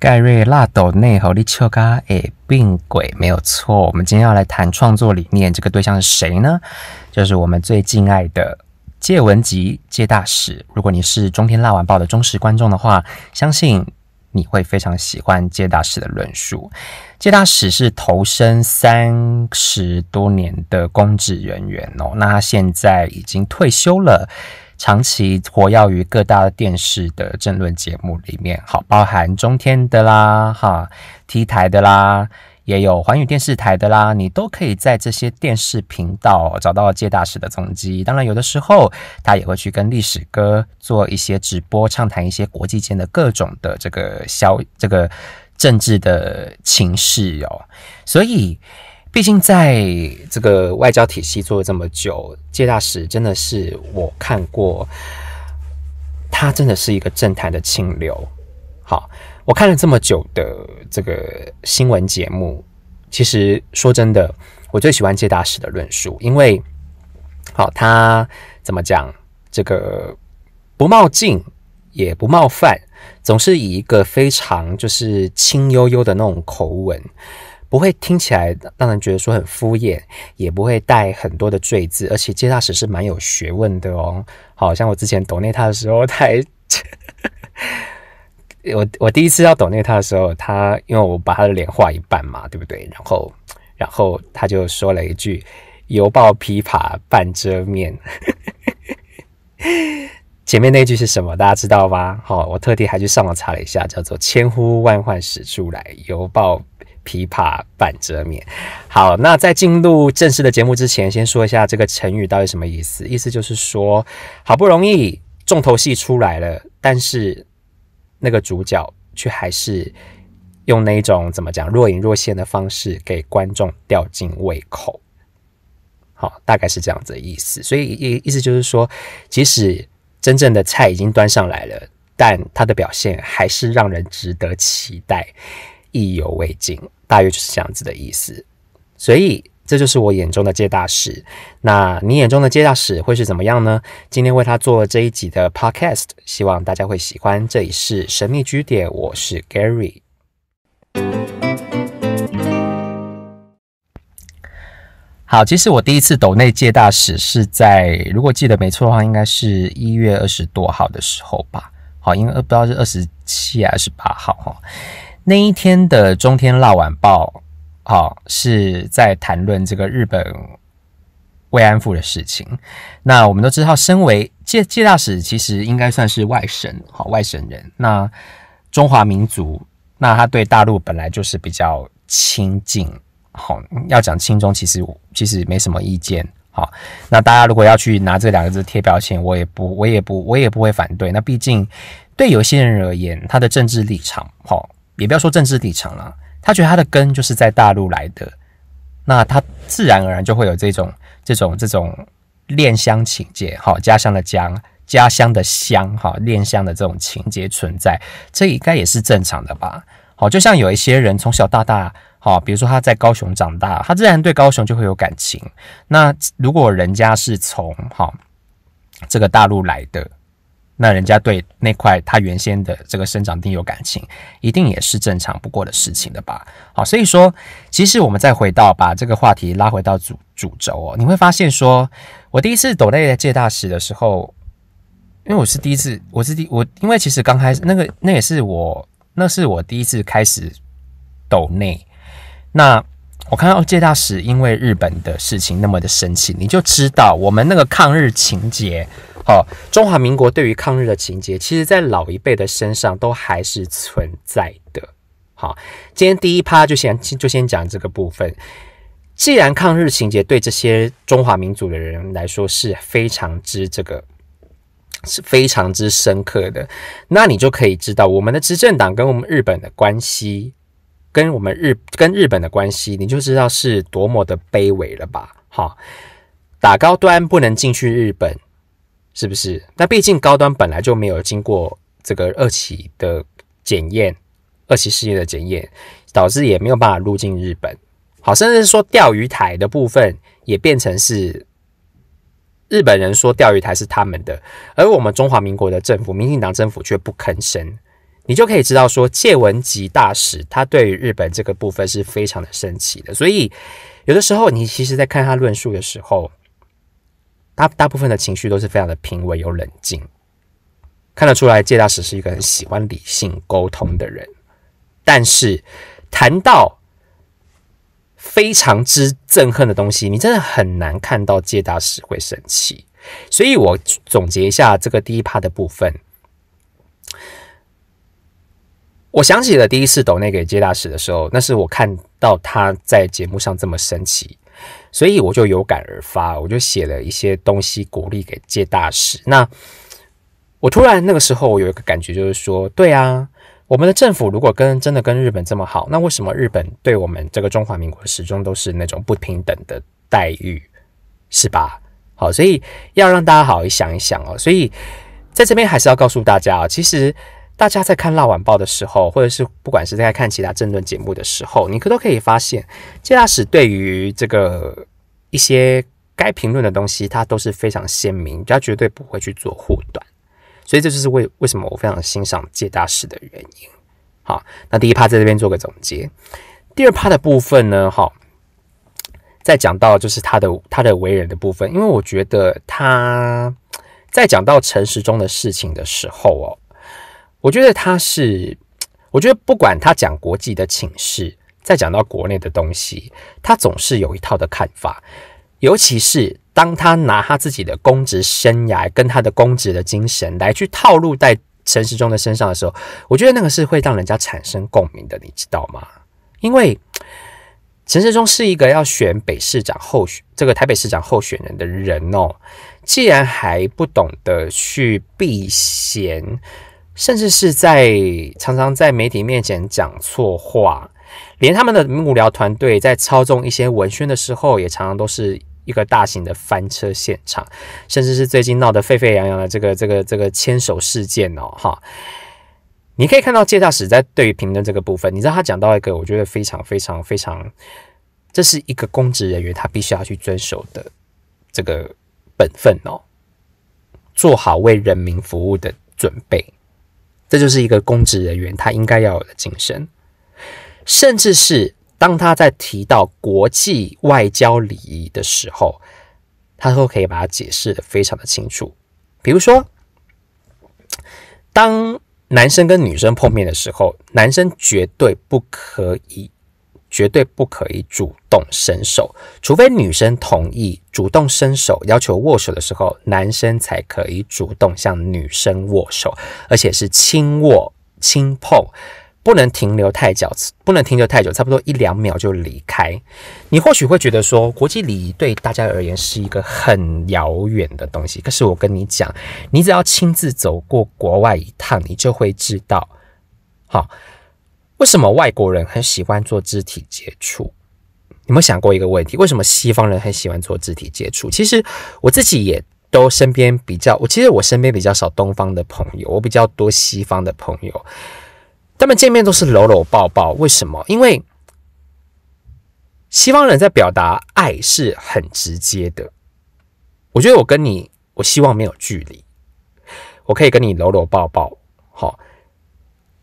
盖瑞·拉斗内和里丘嘎也并轨没有错。我们今天要来谈创作理念，这个对象是谁呢？就是我们最敬爱的介文吉介大使。如果你是中天辣晚报的忠实观众的话，相信你会非常喜欢介大使的论述。介大使是投身三十多年的公职人员哦，那他现在已经退休了。长期活跃于各大电视的政论节目里面，好，包含中天的啦，哈，T 台的啦，也有环宇电视台的啦，你都可以在这些电视频道找到介大使的踪迹。当然，有的时候他也会去跟历史哥做一些直播，畅谈一些国际间的各种的这个消这个政治的情势哦，所以。毕竟在这个外交体系做了这么久，介大使真的是我看过，他真的是一个政坛的清流。好，我看了这么久的这个新闻节目，其实说真的，我最喜欢介大使的论述，因为好他怎么讲，这个不冒进也不冒犯，总是以一个非常就是轻悠悠的那种口吻。不会听起来让人觉得说很敷衍，也不会带很多的赘字，而且接大师是蛮有学问的哦。好像我之前抖内他的时候，他 我我第一次要抖内他的时候，他因为我把他的脸画一半嘛，对不对？然后然后他就说了一句“犹抱琵琶半遮面”，前面那句是什么？大家知道吗？好，我特地还去上网查了一下，叫做“千呼万唤始出来，犹抱”。琵琶半遮面。好，那在进入正式的节目之前，先说一下这个成语到底什么意思。意思就是说，好不容易重头戏出来了，但是那个主角却还是用那种怎么讲，若隐若现的方式给观众吊进胃口。好，大概是这样子的意思。所以意意思就是说，即使真正的菜已经端上来了，但他的表现还是让人值得期待。意犹未尽，大约就是这样子的意思。所以，这就是我眼中的借大使。那你眼中的借大使会是怎么样呢？今天为他做这一集的 Podcast，希望大家会喜欢。这里是神秘据点，我是 Gary。好，其实我第一次抖内借大使是在，如果记得没错的话，应该是一月二十多号的时候吧。好，因为不知道是二十七还是八号哈。那一天的《中天辣晚报》好是在谈论这个日本慰安妇的事情。那我们都知道，身为介介大使，其实应该算是外省好外省人。那中华民族，那他对大陆本来就是比较亲近。好，要讲亲中，其实其实没什么意见。好，那大家如果要去拿这两个字贴标签，我也不，我也不，我也不会反对。那毕竟对有些人而言，他的政治立场好。也不要说政治立场了，他觉得他的根就是在大陆来的，那他自然而然就会有这种这种这种恋乡情节，哈，家乡的家，家乡的乡，哈，恋乡的这种情节存在，这应该也是正常的吧？好，就像有一些人从小到大，哈，比如说他在高雄长大，他自然对高雄就会有感情。那如果人家是从哈这个大陆来的，那人家对那块他原先的这个生长地有感情，一定也是正常不过的事情的吧？好，所以说，其实我们再回到把这个话题拉回到主主轴哦，你会发现说，我第一次抖内借大使的时候，因为我是第一次，我是第我因为其实刚开始那个那也是我那是我第一次开始抖内，那我看到借大使因为日本的事情那么的生气，你就知道我们那个抗日情节。好，中华民国对于抗日的情节，其实在老一辈的身上都还是存在的。好，今天第一趴就先就先讲这个部分。既然抗日情节对这些中华民族的人来说是非常之这个是非常之深刻的，那你就可以知道我们的执政党跟我们日本的关系，跟我们日跟日本的关系，你就知道是多么的卑微了吧？好，打高端不能进去日本。是不是？那毕竟高端本来就没有经过这个二期的检验，二期试验的检验，导致也没有办法入境日本。好，甚至说钓鱼台的部分也变成是日本人说钓鱼台是他们的，而我们中华民国的政府，民进党政府却不吭声。你就可以知道说，谢文吉大使他对于日本这个部分是非常的生气的。所以有的时候你其实在看他论述的时候。大大部分的情绪都是非常的平稳有冷静，看得出来，介大使是一个很喜欢理性沟通的人。但是，谈到非常之憎恨的东西，你真的很难看到介大使会生气。所以，我总结一下这个第一趴的部分。我想起了第一次抖内给接大师的时候，那是我看到他在节目上这么生气。所以我就有感而发，我就写了一些东西鼓励给借大使。那我突然那个时候，我有一个感觉，就是说，对啊，我们的政府如果跟真的跟日本这么好，那为什么日本对我们这个中华民国始终都是那种不平等的待遇，是吧？好，所以要让大家好好想一想哦。所以在这边还是要告诉大家啊，其实。大家在看《辣晚报》的时候，或者是不管是在看其他政论节目的时候，你可都可以发现，谢大使对于这个一些该评论的东西，他都是非常鲜明，他绝对不会去做护短，所以这就是为为什么我非常欣赏谢大使的原因。好，那第一趴在这边做个总结，第二趴的部分呢，好，在讲到就是他的他的为人的部分，因为我觉得他在讲到诚实中的事情的时候哦。我觉得他是，我觉得不管他讲国际的请室，再讲到国内的东西，他总是有一套的看法。尤其是当他拿他自己的公职生涯跟他的公职的精神来去套路在陈时中的身上的时候，我觉得那个是会让人家产生共鸣的，你知道吗？因为陈时中是一个要选北市长候选，这个台北市长候选人的人哦，既然还不懂得去避嫌。甚至是在常常在媒体面前讲错话，连他们的幕僚团队在操纵一些文宣的时候，也常常都是一个大型的翻车现场。甚至是最近闹得沸沸扬扬的这个这个这个牵手事件哦，哈，你可以看到介大使在对于评论这个部分，你知道他讲到一个我觉得非常非常非常，这是一个公职人员他必须要去遵守的这个本分哦，做好为人民服务的准备。这就是一个公职人员他应该要有的精神，甚至是当他在提到国际外交礼仪的时候，他都可以把它解释的非常的清楚。比如说，当男生跟女生碰面的时候，男生绝对不可以。绝对不可以主动伸手，除非女生同意主动伸手要求握手的时候，男生才可以主动向女生握手，而且是轻握轻碰，不能停留太久，不能停留太久，差不多一两秒就离开。你或许会觉得说，国际礼仪对大家而言是一个很遥远的东西，可是我跟你讲，你只要亲自走过国外一趟，你就会知道。好。为什么外国人很喜欢做肢体接触？有没有想过一个问题？为什么西方人很喜欢做肢体接触？其实我自己也都身边比较，我其实我身边比较少东方的朋友，我比较多西方的朋友。他们见面都是搂搂抱抱，为什么？因为西方人在表达爱是很直接的。我觉得我跟你，我希望没有距离，我可以跟你搂搂抱抱，好。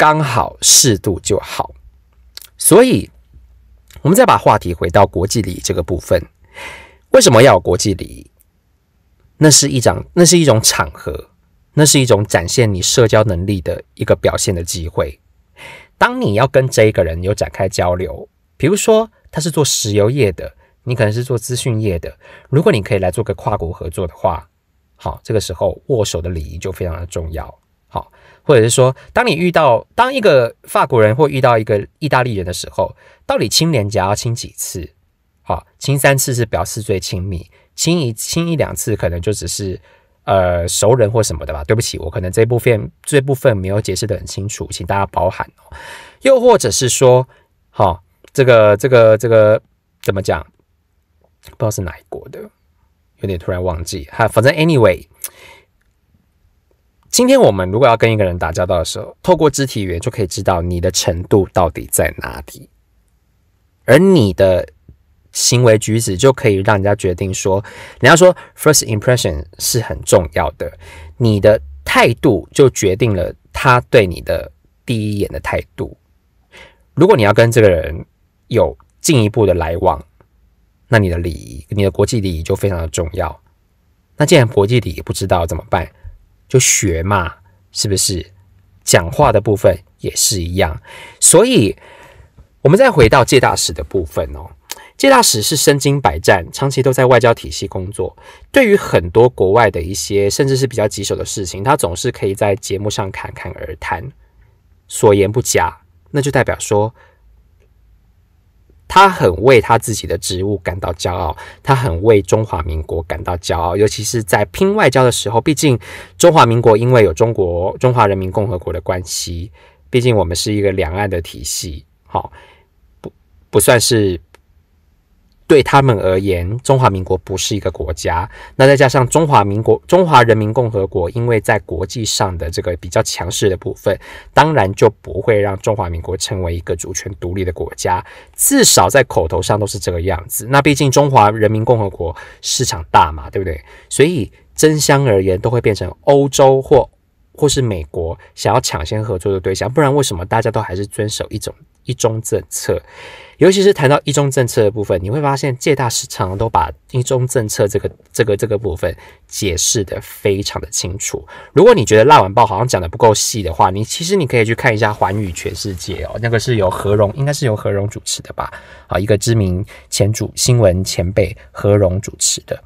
刚好适度就好，所以，我们再把话题回到国际礼这个部分。为什么要有国际礼？那是一种，那是一种场合，那是一种展现你社交能力的一个表现的机会。当你要跟这一个人有展开交流，比如说他是做石油业的，你可能是做资讯业的，如果你可以来做个跨国合作的话，好，这个时候握手的礼仪就非常的重要。或者是说，当你遇到当一个法国人或遇到一个意大利人的时候，到底亲脸颊要亲几次？好，亲三次是表示最亲密，亲一亲一两次可能就只是呃熟人或什么的吧。对不起，我可能这部分这部分没有解释的很清楚，请大家包涵。又或者是说，好，这个这个这个怎么讲？不知道是哪一国的，有点突然忘记哈。反正 anyway。今天我们如果要跟一个人打交道的时候，透过肢体语言就可以知道你的程度到底在哪里，而你的行为举止就可以让人家决定说，人家说 first impression 是很重要的，你的态度就决定了他对你的第一眼的态度。如果你要跟这个人有进一步的来往，那你的礼仪，你的国际礼仪就非常的重要。那既然国际礼仪不知道怎么办？就学嘛，是不是？讲话的部分也是一样，所以我们再回到介大使的部分哦。介大使是身经百战，长期都在外交体系工作，对于很多国外的一些甚至是比较棘手的事情，他总是可以在节目上侃侃而谈，所言不假，那就代表说。他很为他自己的职务感到骄傲，他很为中华民国感到骄傲，尤其是在拼外交的时候。毕竟中华民国因为有中国中华人民共和国的关系，毕竟我们是一个两岸的体系，好不不算是。对他们而言，中华民国不是一个国家。那再加上中华民国，中华人民共和国，因为在国际上的这个比较强势的部分，当然就不会让中华民国成为一个主权独立的国家，至少在口头上都是这个样子。那毕竟中华人民共和国市场大嘛，对不对？所以真相而言，都会变成欧洲或。或是美国想要抢先合作的对象，不然为什么大家都还是遵守一种一中政策？尤其是谈到一中政策的部分，你会发现《借大市场都把一中政策这个这个这个部分解释的非常的清楚。如果你觉得《辣晚报》好像讲的不够细的话，你其实你可以去看一下《环宇全世界》哦，那个是由何荣，应该是由何荣主持的吧？啊，一个知名前主新闻前辈何荣主持的，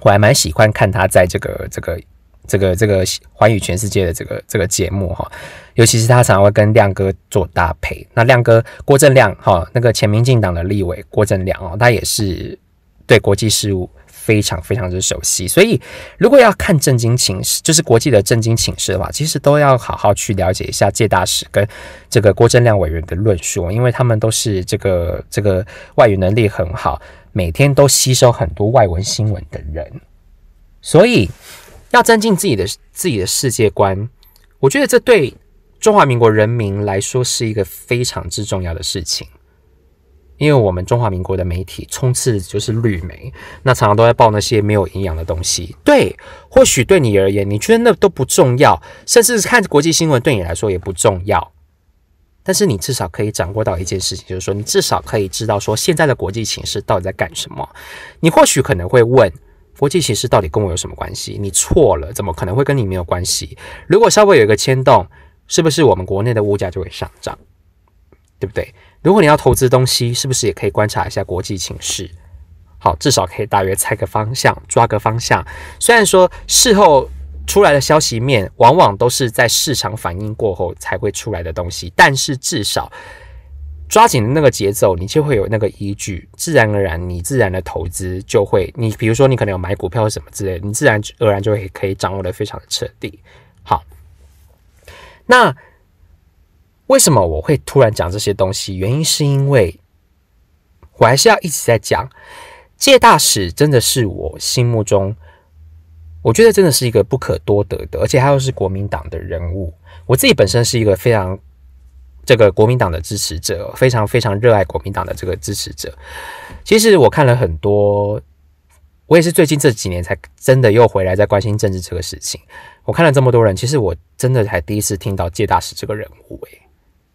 我还蛮喜欢看他在这个这个。这个这个寰宇全世界的这个这个节目哈，尤其是他常常会跟亮哥做搭配。那亮哥郭正亮哈，那个前民进党的立委郭正亮哦，他也是对国际事务非常非常之熟悉。所以如果要看政经情势，就是国际的政经情势的话，其实都要好好去了解一下介大使跟这个郭正亮委员的论述，因为他们都是这个这个外语能力很好，每天都吸收很多外文新闻的人，所以。要增进自己的自己的世界观，我觉得这对中华民国人民来说是一个非常之重要的事情，因为我们中华民国的媒体充斥就是绿媒，那常常都在报那些没有营养的东西。对，或许对你而言，你觉得那都不重要，甚至看国际新闻对你来说也不重要，但是你至少可以掌握到一件事情，就是说你至少可以知道说现在的国际情势到底在干什么。你或许可能会问。国际形势到底跟我有什么关系？你错了，怎么可能会跟你没有关系？如果稍微有一个牵动，是不是我们国内的物价就会上涨？对不对？如果你要投资东西，是不是也可以观察一下国际形势？好，至少可以大约猜个方向，抓个方向。虽然说事后出来的消息面往往都是在市场反应过后才会出来的东西，但是至少。抓紧那个节奏，你就会有那个依据，自然而然，你自然的投资就会，你比如说你可能有买股票什么之类，你自然而然就会可以掌握的非常的彻底。好，那为什么我会突然讲这些东西？原因是因为我还是要一直在讲，借大使真的是我心目中，我觉得真的是一个不可多得的，而且他又是国民党的人物，我自己本身是一个非常。这个国民党的支持者非常非常热爱国民党的这个支持者。其实我看了很多，我也是最近这几年才真的又回来在关心政治这个事情。我看了这么多人，其实我真的才第一次听到介大使这个人物。诶，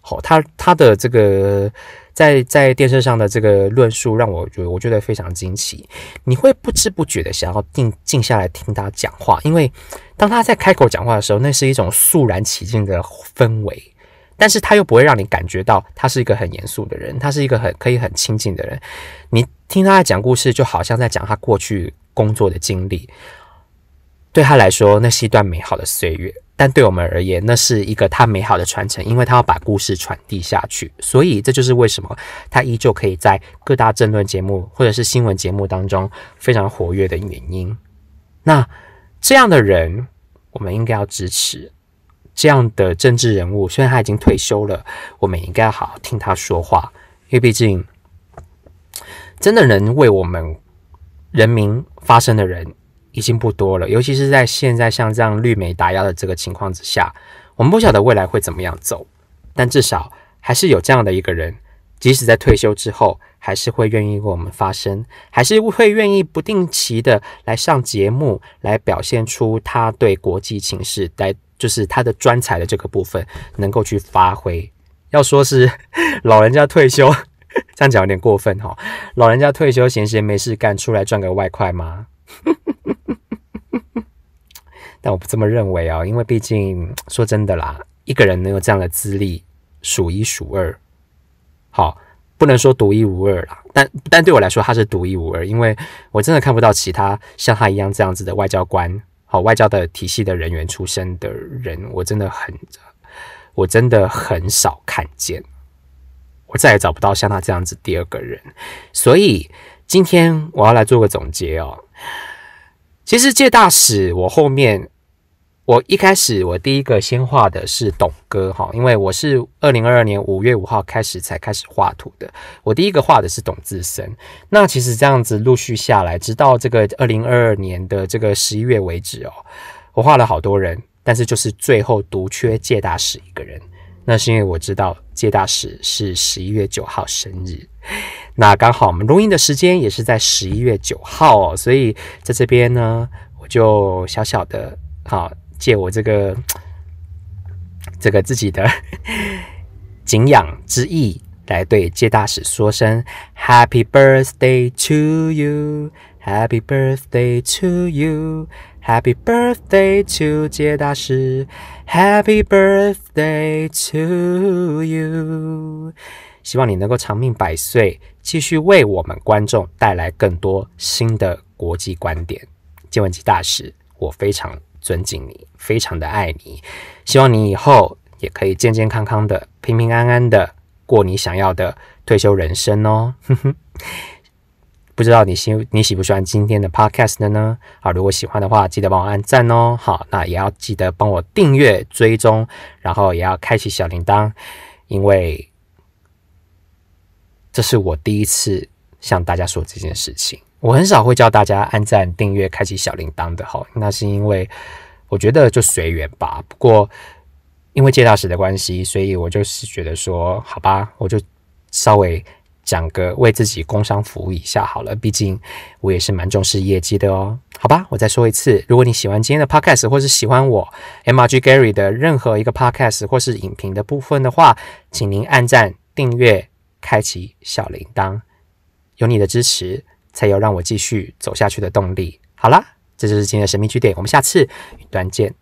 好，他他的这个在在电视上的这个论述，让我觉得我觉得非常惊奇。你会不知不觉的想要静静下来听他讲话，因为当他在开口讲话的时候，那是一种肃然起敬的氛围。但是他又不会让你感觉到他是一个很严肃的人，他是一个很可以很亲近的人。你听他在讲故事，就好像在讲他过去工作的经历。对他来说，那是一段美好的岁月；但对我们而言，那是一个他美好的传承，因为他要把故事传递下去。所以这就是为什么他依旧可以在各大政论节目或者是新闻节目当中非常活跃的原因。那这样的人，我们应该要支持。这样的政治人物，虽然他已经退休了，我们应该好好听他说话，因为毕竟真的能为我们人民发声的人已经不多了。尤其是在现在像这样绿媒打压的这个情况之下，我们不晓得未来会怎么样走，但至少还是有这样的一个人，即使在退休之后，还是会愿意为我们发声，还是会愿意不定期的来上节目，来表现出他对国际情势来。就是他的专才的这个部分能够去发挥。要说是 老人家退休，这样讲有点过分哈。老人家退休闲闲没事干，出来赚个外快吗？但我不这么认为啊，因为毕竟说真的啦，一个人能有这样的资历，数一数二。好，不能说独一无二啦，但但对我来说他是独一无二，因为我真的看不到其他像他一样这样子的外交官。外交的体系的人员出身的人，我真的很，我真的很少看见，我再也找不到像他这样子第二个人。所以今天我要来做个总结哦。其实借大使，我后面。我一开始，我第一个先画的是董哥哈，因为我是二零二二年五月五号开始才开始画图的。我第一个画的是董自身。那其实这样子陆续下来，直到这个二零二二年的这个十一月为止哦，我画了好多人，但是就是最后独缺介大使一个人。那是因为我知道介大使是十一月九号生日，那刚好我们录音的时间也是在十一月九号哦，所以在这边呢，我就小小的好。借我这个这个自己的敬仰之意，来对杰大使说声 Happy Birthday to you，Happy Birthday to you，Happy Birthday to 杰大使，Happy Birthday to you。希望你能够长命百岁，继续为我们观众带来更多新的国际观点。见闻吉大使，我非常。尊敬你，非常的爱你，希望你以后也可以健健康康的、平平安安的过你想要的退休人生哦。不知道你喜你喜不喜欢今天的 Podcast 呢？好，如果喜欢的话，记得帮我按赞哦。好，那也要记得帮我订阅、追踪，然后也要开启小铃铛，因为这是我第一次向大家说这件事情。我很少会叫大家按赞、订阅、开启小铃铛的哈，那是因为我觉得就随缘吧。不过因为借到时的关系，所以我就是觉得说，好吧，我就稍微讲个为自己工商服务一下好了。毕竟我也是蛮重视业绩的哦。好吧，我再说一次，如果你喜欢今天的 podcast 或是喜欢我 M R G Gary 的任何一个 podcast 或是影评的部分的话，请您按赞、订阅、开启小铃铛，有你的支持。才有让我继续走下去的动力。好啦，这就是今天的神秘据点，我们下次云端见。